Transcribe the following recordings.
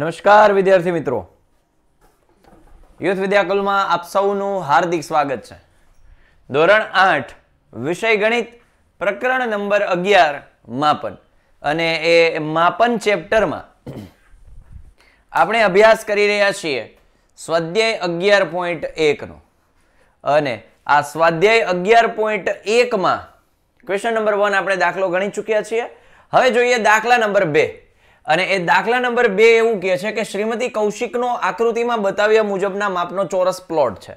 નમસ્કાર વિદ્યાર્થી મિત્રો યુથ વિદ્યાકુલમાં આપ સૌનું હાર્દિક સ્વાગત છે ધોરણ આઠ વિષય ગણિત પ્રકરણ નંબર અગિયાર માપન અને એ માપન ચેપ્ટરમાં આપણે અભ્યાસ કરી રહ્યા છીએ સ્વાધ્યાય અગિયાર પોઈન્ટ એકનો અને આ સ્વાધ્યાય અગિયાર પોઈન્ટ એકમાં ક્વેશ્ચન નંબર વન આપણે દાખલો ગણી ચૂક્યા છીએ હવે જોઈએ દાખલા નંબર બે અને એ દાખલા નંબર બે એવું કહે છે કે શ્રીમતી કૌશિકનો આકૃતિમાં બતાવ્યા મુજબના માપનો ચોરસ પ્લોટ છે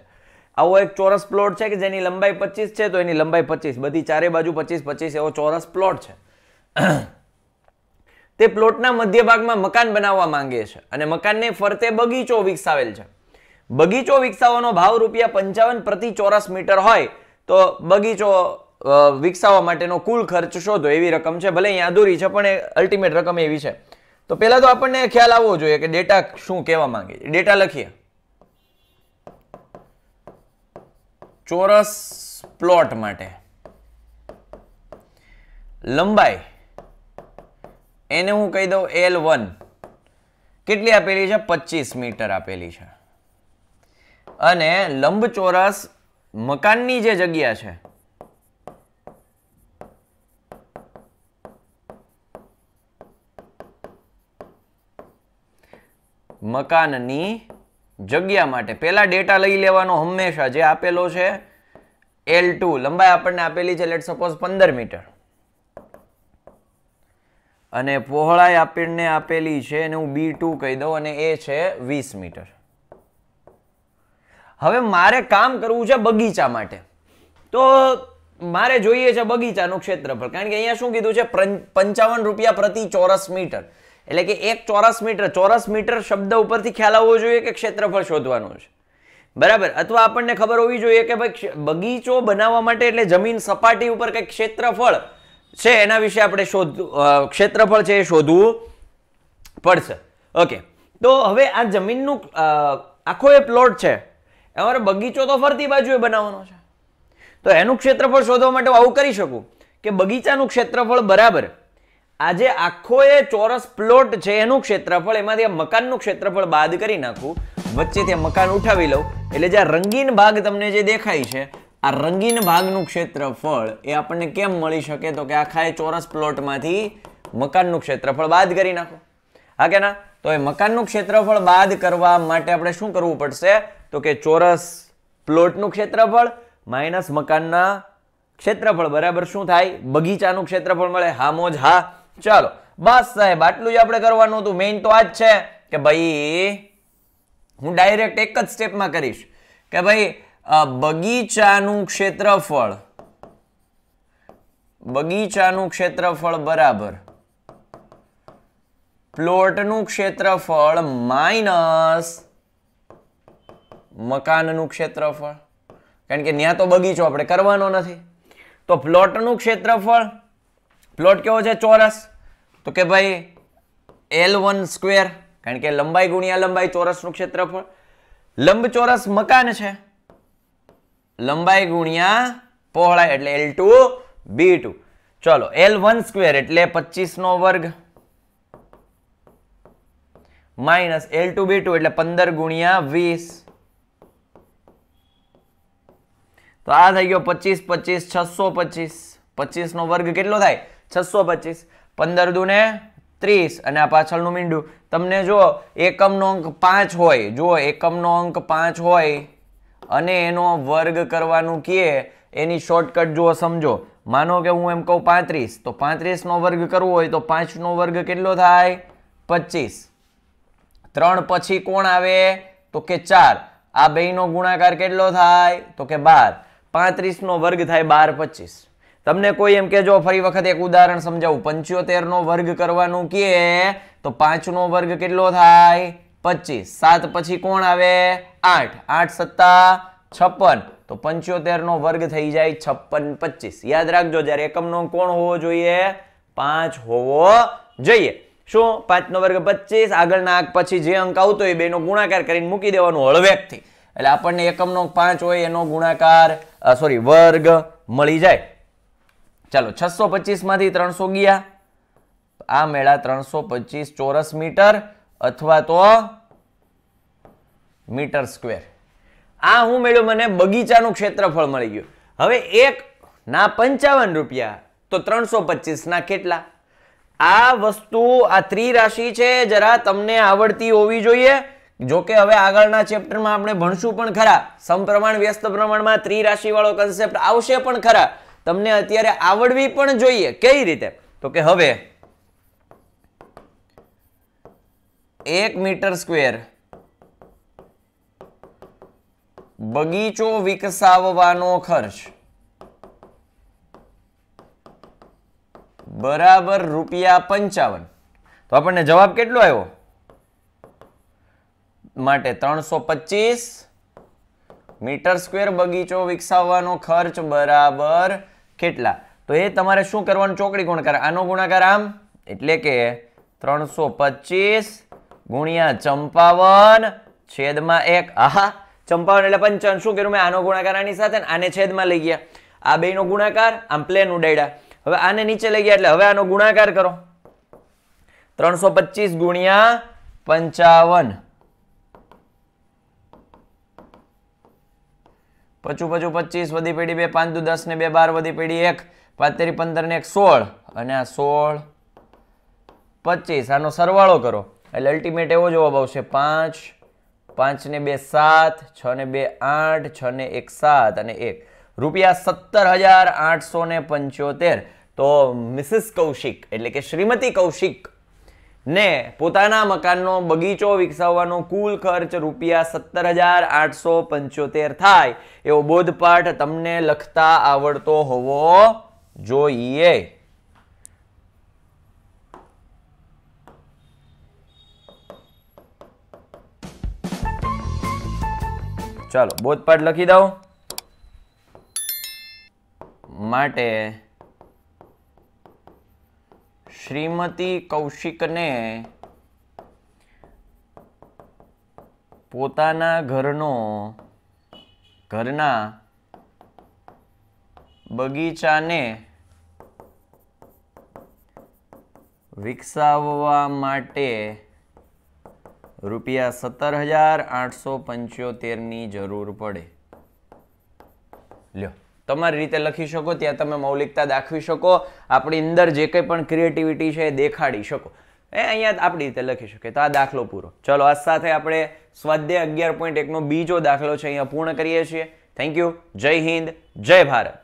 આવો એક ચોરસ પ્લોટ છે કે જેની લંબાઈ પચીસ છે તો એની લંબાઈ પચીસ બધી ચારે બાજુ પચીસ પચીસ એવો ચોરસ પ્લોટ છે તે પ્લોટના મધ્ય ભાગમાં મકાન બનાવવા માંગે છે અને મકાનને ફરતે બગીચો વિકસાવેલ છે બગીચો વિકસાવવાનો ભાવ રૂપિયા પંચાવન પ્રતિ ચોરસ મીટર હોય તો બગીચો વિકસાવવા માટેનો કુલ ખર્ચ શોધો એવી રકમ છે ભલે અહીંયા અધૂરી છે પણ એ અલ્ટિમેટ રકમ એવી છે તો પહેલા તો આપણને ખ્યાલ આવવો જોઈએ કે ડેટા શું કહેવા માંગે છે ડેટા લખીએ ચોરસ પ્લોટ માટે લંબાઈ એને હું કહી દઉં એલ વન કેટલી આપેલી છે પચીસ મીટર આપેલી છે અને લંબચોરસ મકાનની જે જગ્યા છે મકાનની જગ્યા માટે પહેલાં ડેટા લઈ લેવાનો હંમેશા જે આપેલો છે એલ ટુ લંબાઈ આપણને આપેલી છે લેટ સપોઝ પંદર મીટર અને પહોળાઈ આપણને આપેલી છે અને હું બી ટુ કહી દઉં અને એ છે વીસ મીટર હવે મારે કામ કરવું છે બગીચા માટે તો મારે જોઈએ છે બગીચાનું ક્ષેત્રફળ કારણ કે અહીંયા શું કીધું છે પંચાવન રૂપિયા પ્રતિ ચોરસ મીટર એટલે કે એક ચોરસ મીટર ચોરસ મીટર શબ્દ ઉપરથી ખ્યાલ આવવો જોઈએ કે ક્ષેત્રફળ શોધવાનું છે બરાબર અથવા આપણને ખબર હોવી જોઈએ કે ભાઈ બગીચો બનાવવા માટે એટલે જમીન સપાટી ઉપર કંઈક ક્ષેત્રફળ છે એના વિશે આપણે શોધ ક્ષેત્રફળ છે એ શોધવું પડશે ઓકે તો હવે આ જમીનનું આખો એ પ્લોટ છે અમારે બગીચો તો ફરતી બાજુએ બનાવવાનો છે તો એનું ક્ષેત્રફળ શોધવા માટે હું આવું કરી શકું કે બગીચાનું ક્ષેત્રફળ બરાબર આજે આખો એ ચોરસ પ્લોટ છે એનું ક્ષેત્રફળ એમાંથી આ મકાનનું ક્ષેત્રફળ બાદ કરી નાખું વચ્ચેથી મકાન ઉઠાવી લઉં એટલે જે આ રંગીન ભાગ તમને જે દેખાય છે આ રંગીન ભાગનું ક્ષેત્રફળ એ આપણને કેમ મળી શકે તો કે આખા એ ચોરસ પ્લોટમાંથી મકાનનું ક્ષેત્રફળ બાદ કરી નાખો હા કે ના તો એ મકાનનું ક્ષેત્રફળ બાદ કરવા માટે આપણે શું કરવું પડશે તો કે ચોરસ પ્લોટનું ક્ષેત્રફળ માઇનસ મકાનના ક્ષેત્રફળ બરાબર શું થાય બગીચાનું ક્ષેત્રફળ મળે હા મોજ હા ચાલો બસ સાહેબ આટલું જ આપણે કરવાનું હતું મેઇન તો આ જ છે કે ભાઈ હું ડાયરેક્ટ એક જ સ્ટેપમાં કરીશ કે ભાઈ બગીચાનું ક્ષેત્રફળ બગીચાનું ક્ષેત્રફળ બરાબર પ્લોટનું ક્ષેત્રફળ માઇનસ મકાનનું ક્ષેત્રફળ કારણ કે ત્યાં તો બગીચો આપણે કરવાનો નથી તો પ્લોટનું ક્ષેત્રફળ પ્લોટ કેવો છે ચોરસ તો કે ભાઈ એલ વન સ્ક્વેર કારણ કે લંબાઈ ગુણ્યા લંબાઈ ચોરસનું ક્ષેત્રફળ લંબ ચોરસ મકાન છે લંબાઈ ગુણ્યા પહોળાઈ એટલે એલ ટુ બી ટુ ચલો એલ વન સ્ક્વેર એટલે પચીસનો વર્ગ minus L two B two એટલે પંદર ગુણ્યા વીસ તો આ થઈ ગયો પચીસ પચીસ છસો પચીસ પચીસનો વર્ગ કેટલો થાય છસો પચીસ પંદર દુને ત્રીસ અને આ પાછળનું મીંડું તમને જો એકમનો અંક પાંચ હોય જો એકમનો અંક પાંચ હોય અને એનો વર્ગ કરવાનું કહે એની શોર્ટકટ જુઓ સમજો માનો કે હું એમ કહું પાંત્રીસ તો પાંત્રીસનો વર્ગ કરવો હોય તો પાંચનો વર્ગ કેટલો થાય પચીસ ત્રણ પછી કોણ આવે તો કે ચાર આ બેનો ગુણાકાર કેટલો થાય તો કે બાર પાંત્રીસનો વર્ગ થાય બાર પચીસ તમને કોઈ એમ કેજો ફરી વખત એક ઉદાહરણ સમજાવું પંચોતેર નો વર્ગ કરવાનું કે તો પાંચ નો વર્ગ કેટલો થાય પચીસ સાત પછી કોણ આવે આઠ આઠ સત્તા છપ્પન તો પંચોતેર નો વર્ગ થઈ જાય છપ્પન પચીસ યાદ રાખજો જ્યારે એકમનો કોણ હોવો જોઈએ પાંચ હોવો જોઈએ શું પાંચનો વર્ગ પચીસ આગળના આંક પછી જે અંક આવતો હોય બેનો ગુણાકાર કરીને મૂકી દેવાનો હળવેકથી એટલે આપણને એકમનો પાંચ હોય એનો ગુણાકાર સોરી વર્ગ મળી જાય ચાલો છસો પચીસમાંથી ત્રણસો ગયા આ મેળા ત્રણસો પચીસ ચોરસ મીટર અથવા તો મીટર સ્ક્વેર આ હું મેળ્યું મને બગીચાનું ક્ષેત્રફળ મળી ગયું હવે એક ના પંચાવન રૂપિયા તો ત્રણસો પચીસના કેટલા આ વસ્તુ આ ત્રિરાશિ છે જરા તમને આવડતી હોવી જોઈએ જોકે હવે આગળના ચેપ્ટરમાં આપણે ભણશું પણ ખરા સમપ્રમાણ વ્યસ્ત પ્રમાણમાં ત્રિરાશિવાળો કન્સેપ્ટ આવશે પણ ખરા તમને અત્યારે આવડવી પણ જોઈએ કઈ રીતે તો કે હવે એક મીટર સ્ક્વેર બગીચો વિકસાવવાનો ખર્ચ બરાબર રૂપિયા પંચાવન તો આપણને જવાબ કેટલો આવ્યો માટે ત્રણસો પચીસ મીટર સ્ક્વેર બગીચો વિકસાવવાનો ખર્ચ બરાબર કેટલા તો એ તમારે શું કરવાનું ચોકડી ગુણાકાર આનો ગુણાકાર આમ એટલે કે ત્રણસો પચીસ ગુણ્યા ચંપાવન છેદમાં એક આહા ચંપાવન એટલે પંચાવન શું કર્યું મેં આનો ગુણાકાર આની સાથે આને છેદમાં લઈ ગયા આ બેનો ગુણાકાર આમ પ્લેન ઉડાડ્યા હવે આને નીચે લઈ ગયા એટલે હવે આનો ગુણાકાર કરો ત્રણસો પચીસ ગુણ્યા પંચાવન પચું પચું પચીસ વધી પેઢી બે પાંચ દુ દસ ને બે બાર વધી પેઢી એક પાંત્રી પંદર ને એક સોળ અને આ સોળ પચીસ આનો સરવાળો કરો એટલે અલ્ટિમેટ એવો જવાબ આવશે પાંચ પાંચ ને બે સાત છ ને બે આઠ છ ને એક સાત અને એક રૂપિયા સત્તર હજાર આઠસો ને પંચોતેર તો મિસિસ કૌશિક એટલે કે શ્રીમતી કૌશિક ને પોતાના મકાનનો બગીચો વિકસાવવાનો કુલ ખર્ચ રૂપિયા સત્તર હજાર આઠસો પંચોતેર થાય એવો બોધપાઠ તમને લખતા આવડતો હોવો જોઈએ ચાલો બોધપાઠ લખી દઉં માટે શ્રીમતી કૌશિકને પોતાના ઘરનો ઘરના બગીચાને વિકસાવવા માટે રૂપિયા સત્તર હજાર આઠસો પંચોતેરની જરૂર પડે લ્યો તમારી રીતે લખી શકો ત્યાં તમે મૌલિકતા દાખવી શકો આપણી અંદર જે કંઈ પણ ક્રિએટિવિટી છે એ દેખાડી શકો એ અહીંયા આપણી રીતે લખી શકીએ તો આ દાખલો પૂરો ચલો આ સાથે આપણે સ્વાધ્યાય અગિયાર પોઈન્ટ એકનો બીજો દાખલો છે અહીંયા પૂર્ણ કરીએ છીએ થેન્ક યુ જય હિન્દ જય ભારત